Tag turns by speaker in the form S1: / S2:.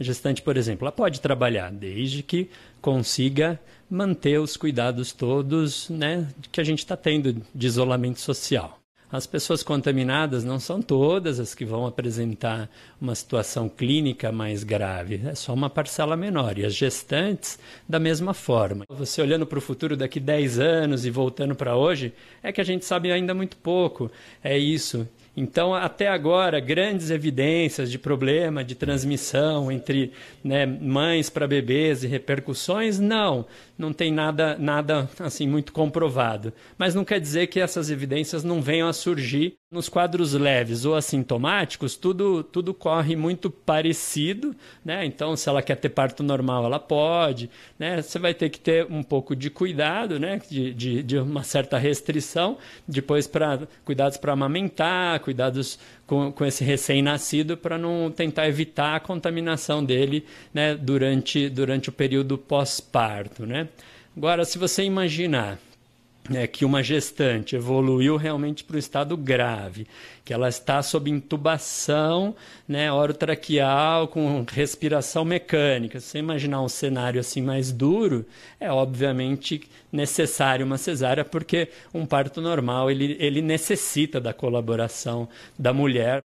S1: A gestante, por exemplo, ela pode trabalhar desde que consiga manter os cuidados todos né, que a gente está tendo de isolamento social. As pessoas contaminadas não são todas as que vão apresentar uma situação clínica mais grave, é só uma parcela menor. E as gestantes, da mesma forma. Você olhando para o futuro daqui 10 anos e voltando para hoje, é que a gente sabe ainda muito pouco. É isso. Então, até agora, grandes evidências de problema de transmissão entre né, mães para bebês e repercussões, não, não tem nada, nada assim muito comprovado. Mas não quer dizer que essas evidências não venham a surgir nos quadros leves ou assintomáticos, tudo, tudo corre muito parecido, né? Então, se ela quer ter parto normal, ela pode, né? Você vai ter que ter um pouco de cuidado, né? De, de, de uma certa restrição, depois para cuidados para amamentar, cuidados com, com esse recém-nascido para não tentar evitar a contaminação dele, né? Durante, durante o período pós-parto, né? Agora, se você imaginar é que uma gestante evoluiu realmente para o estado grave, que ela está sob intubação né, orotraqueal, com respiração mecânica. Se você imaginar um cenário assim mais duro, é obviamente necessário uma cesárea, porque um parto normal ele, ele necessita da colaboração da mulher.